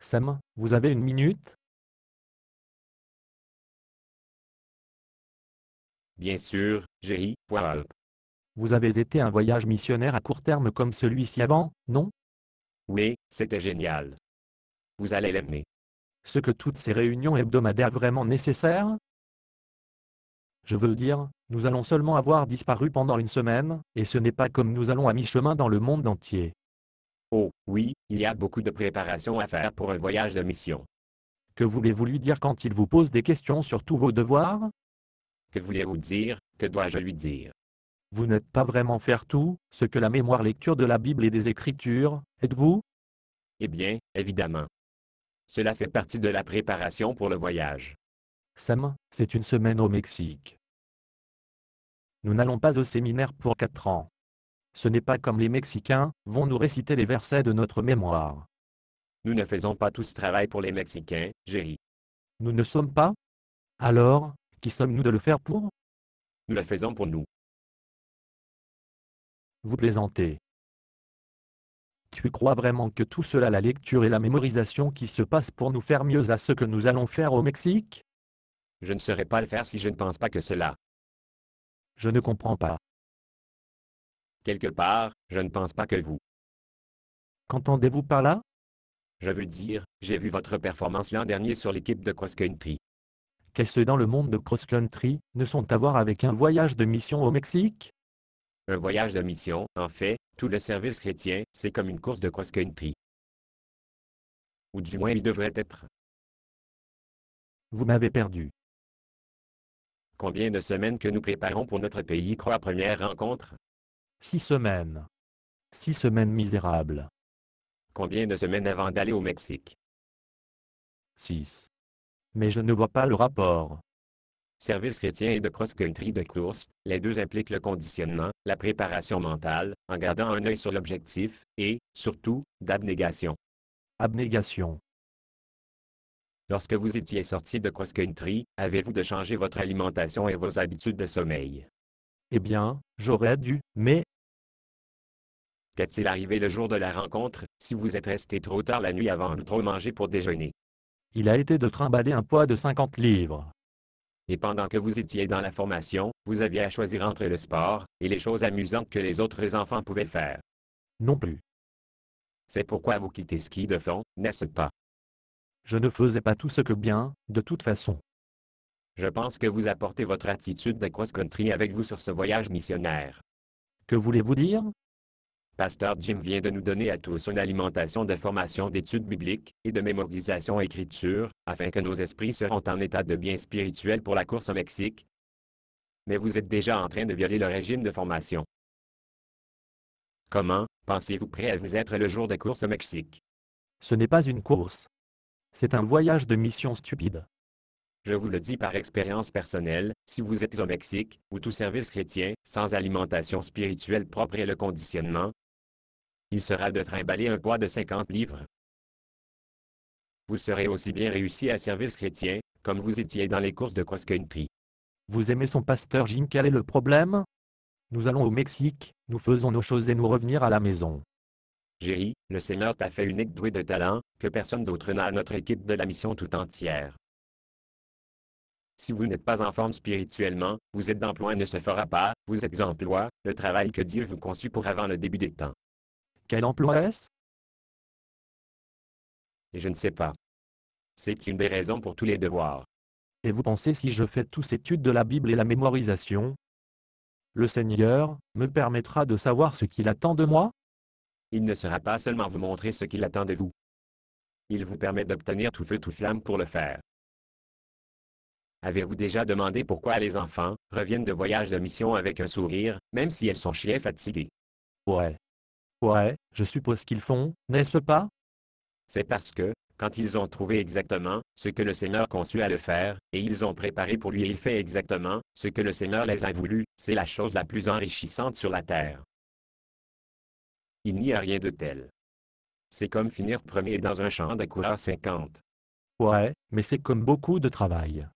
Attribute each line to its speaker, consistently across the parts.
Speaker 1: Sam, vous avez une minute
Speaker 2: Bien sûr, Jerry Poirot.
Speaker 1: Vous avez été un voyage missionnaire à court terme comme celui-ci avant,
Speaker 2: non Oui, c'était génial. Vous allez l'aimer.
Speaker 1: Ce que toutes ces réunions hebdomadaires vraiment nécessaires Je veux dire, nous allons seulement avoir disparu pendant une semaine, et ce n'est pas comme nous allons à mi-chemin dans le monde entier.
Speaker 2: Oh, oui, il y a beaucoup de préparation à faire pour un voyage de mission.
Speaker 1: Que voulez-vous lui dire quand il vous pose des questions sur tous vos devoirs
Speaker 2: Que voulez-vous dire Que dois-je lui dire
Speaker 1: Vous n'êtes pas vraiment faire tout, ce que la mémoire lecture de la Bible et des Écritures, êtes-vous
Speaker 2: Eh bien, évidemment. Cela fait partie de la préparation pour le voyage.
Speaker 1: Sam, c'est une semaine au Mexique. Nous n'allons pas au séminaire pour quatre ans. Ce n'est pas comme les Mexicains, vont nous réciter les versets de notre mémoire.
Speaker 2: Nous ne faisons pas tout ce travail pour les Mexicains, Jerry.
Speaker 1: Nous ne sommes pas Alors, qui sommes-nous de le faire pour
Speaker 2: Nous le faisons pour nous.
Speaker 1: Vous plaisantez. Tu crois vraiment que tout cela, la lecture et la mémorisation qui se passe pour nous faire mieux à ce que nous allons faire au Mexique
Speaker 2: Je ne saurais pas le faire si je ne pense pas que cela.
Speaker 1: Je ne comprends pas.
Speaker 2: Quelque part, je ne pense pas que vous.
Speaker 1: Qu'entendez-vous par là
Speaker 2: Je veux dire, j'ai vu votre performance l'an dernier sur l'équipe de cross-country.
Speaker 1: Qu'est-ce dans le monde de cross-country ne sont à voir avec un voyage de mission au Mexique
Speaker 2: Un voyage de mission, en fait, tout le service chrétien, c'est comme une course de cross-country. Ou du moins il devrait être.
Speaker 1: Vous m'avez perdu.
Speaker 2: Combien de semaines que nous préparons pour notre pays croix première rencontre
Speaker 1: Six semaines. Six semaines misérables.
Speaker 2: Combien de semaines avant d'aller au Mexique 6. Mais je ne vois pas le rapport. Service chrétien et de cross-country de course, les deux impliquent le conditionnement, la préparation mentale, en gardant un œil sur l'objectif, et, surtout, d'abnégation. Abnégation. Lorsque vous étiez sorti de cross-country, avez-vous de changer votre alimentation et vos habitudes de sommeil Eh bien, j'aurais dû, mais Qu'est-il arrivé le jour de la rencontre, si vous êtes resté trop tard la nuit avant de trop manger pour déjeuner
Speaker 1: Il a été de trimballer un poids de 50 livres.
Speaker 2: Et pendant que vous étiez dans la formation, vous aviez à choisir entre le sport et les choses amusantes que les autres enfants pouvaient faire. Non plus. C'est pourquoi vous quittez ski de fond, n'est-ce pas
Speaker 1: Je ne faisais pas tout ce que bien, de toute façon.
Speaker 2: Je pense que vous apportez votre attitude de cross-country avec vous sur ce voyage missionnaire.
Speaker 1: Que voulez-vous dire
Speaker 2: Pasteur Jim vient de nous donner à tous une alimentation de formation d'études bibliques et de mémorisation écriture, afin que nos esprits seront en état de bien spirituel pour la course au Mexique. Mais vous êtes déjà en train de violer le régime de formation. Comment, pensez-vous prêt à vous être le jour de course au Mexique?
Speaker 1: Ce n'est pas une course. C'est un voyage de mission stupide.
Speaker 2: Je vous le dis par expérience personnelle, si vous êtes au Mexique, ou tout service chrétien, sans alimentation spirituelle propre et le conditionnement, il sera de trimballer un poids de 50 livres. Vous serez aussi bien réussi à service chrétien, comme vous étiez dans les courses de cross-country.
Speaker 1: Vous aimez son pasteur Jim, quel est le problème Nous allons au Mexique, nous faisons nos choses et nous revenir à la maison.
Speaker 2: Jerry, le Seigneur t'a fait unique doué de talent, que personne d'autre n'a à notre équipe de la mission tout entière. Si vous n'êtes pas en forme spirituellement, vous êtes d'emploi ne se fera pas, vous êtes d'emploi, le travail que Dieu vous conçut pour avant le début des temps. Quel emploi est-ce Je ne sais pas. C'est une des raisons pour tous les devoirs.
Speaker 1: Et vous pensez si je fais tous études de la Bible et la mémorisation Le Seigneur me permettra de savoir ce qu'il attend de moi
Speaker 2: Il ne sera pas seulement vous montrer ce qu'il attend de vous. Il vous permet d'obtenir tout feu tout flamme pour le faire. Avez-vous déjà demandé pourquoi les enfants reviennent de voyages de mission avec un sourire, même si elles sont chiées fatiguées? Ouais.
Speaker 1: Ouais, je suppose qu'ils font, n'est-ce pas
Speaker 2: C'est parce que, quand ils ont trouvé exactement ce que le Seigneur conçut à le faire, et ils ont préparé pour lui et il fait exactement ce que le Seigneur les a voulu, c'est la chose la plus enrichissante sur la terre. Il n'y a rien de tel. C'est comme finir premier dans un champ de coureurs 50.
Speaker 1: Ouais, mais c'est comme beaucoup de travail.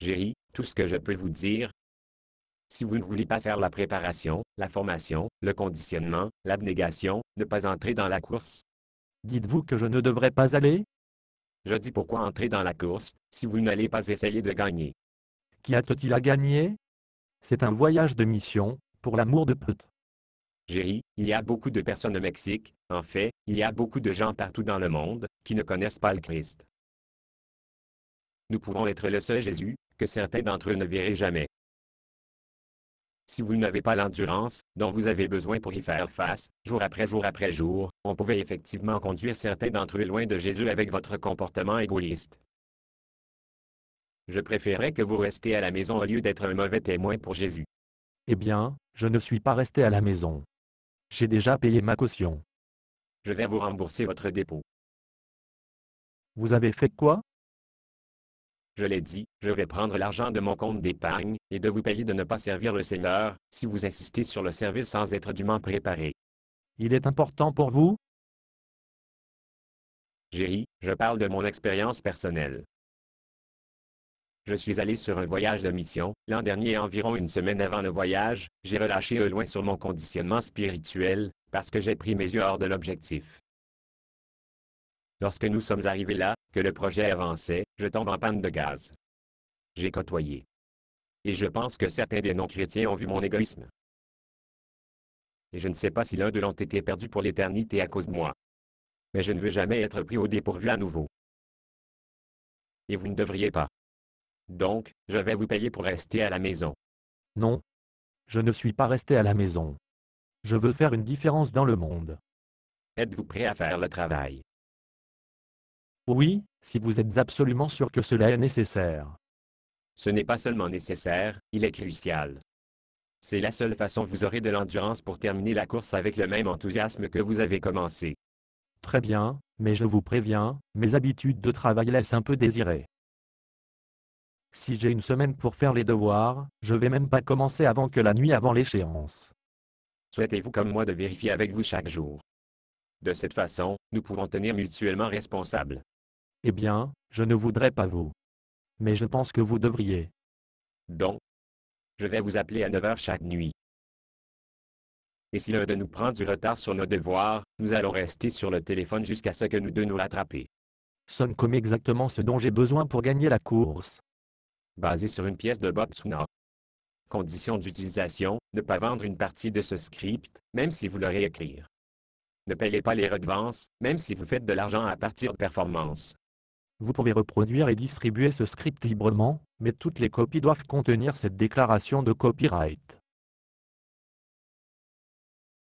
Speaker 2: J'ai tout ce que je peux vous dire, si vous ne voulez pas faire la préparation, la formation, le conditionnement, l'abnégation, ne pas entrer dans la course. Dites-vous que je ne devrais pas aller Je dis pourquoi entrer dans la course, si vous n'allez pas essayer de gagner.
Speaker 1: Qui a-t-il à gagner C'est un voyage de mission, pour l'amour de Peut.
Speaker 2: J'ai il y a beaucoup de personnes au Mexique, en fait, il y a beaucoup de gens partout dans le monde, qui ne connaissent pas le Christ. Nous pouvons être le seul Jésus, que certains d'entre eux ne verraient jamais. Si vous n'avez pas l'endurance dont vous avez besoin pour y faire face, jour après jour après jour, on pouvait effectivement conduire certains d'entre eux loin de Jésus avec votre comportement égoïste. Je préférerais que vous restiez à la maison au lieu d'être un mauvais témoin pour Jésus.
Speaker 1: Eh bien, je ne suis pas resté à la maison. J'ai déjà payé ma caution.
Speaker 2: Je vais vous rembourser votre dépôt.
Speaker 1: Vous avez fait quoi
Speaker 2: je l'ai dit, je vais prendre l'argent de mon compte d'épargne, et de vous payer de ne pas servir le Seigneur, si vous insistez sur le service sans être dûment préparé.
Speaker 1: Il est important pour vous
Speaker 2: J'ai je parle de mon expérience personnelle. Je suis allé sur un voyage de mission, l'an dernier environ une semaine avant le voyage, j'ai relâché au loin sur mon conditionnement spirituel, parce que j'ai pris mes yeux hors de l'objectif. Lorsque nous sommes arrivés là, que le projet avançait, je tombe en panne de gaz. J'ai côtoyé. Et je pense que certains des non-chrétiens ont vu mon égoïsme. Et je ne sais pas si l'un de l'ont été perdu pour l'éternité à cause de moi. Mais je ne veux jamais être pris au dépourvu à nouveau. Et vous ne devriez pas. Donc, je vais vous payer pour rester à la maison.
Speaker 1: Non. Je ne suis pas resté à la maison. Je veux faire une différence dans le monde.
Speaker 2: Êtes-vous prêt à faire le travail
Speaker 1: oui, si vous êtes absolument sûr que cela est nécessaire.
Speaker 2: Ce n'est pas seulement nécessaire, il est crucial. C'est la seule façon vous aurez de l'endurance pour terminer la course avec le même enthousiasme que vous avez commencé.
Speaker 1: Très bien, mais je vous préviens, mes habitudes de travail laissent un peu désirer. Si j'ai une semaine pour faire les devoirs, je vais même pas commencer avant que la nuit avant l'échéance.
Speaker 2: Souhaitez-vous comme moi de vérifier avec vous chaque jour. De cette façon, nous pouvons tenir mutuellement responsables.
Speaker 1: Eh bien, je ne voudrais pas vous. Mais je pense que vous devriez.
Speaker 2: Donc, je vais vous appeler à 9 heures chaque nuit. Et si l'un de nous prend du retard sur nos devoirs, nous allons rester sur le téléphone jusqu'à ce que nous deux nous rattraper.
Speaker 1: Sonne comme exactement ce dont j'ai besoin pour gagner la course.
Speaker 2: Basé sur une pièce de Bob Tsuna. Condition d'utilisation, ne pas vendre une partie de ce script, même si vous le réécrire. Ne payez pas les redevances, même si vous faites de l'argent à partir de performances.
Speaker 1: Vous pouvez reproduire et distribuer ce script librement, mais toutes les copies doivent contenir cette déclaration de copyright.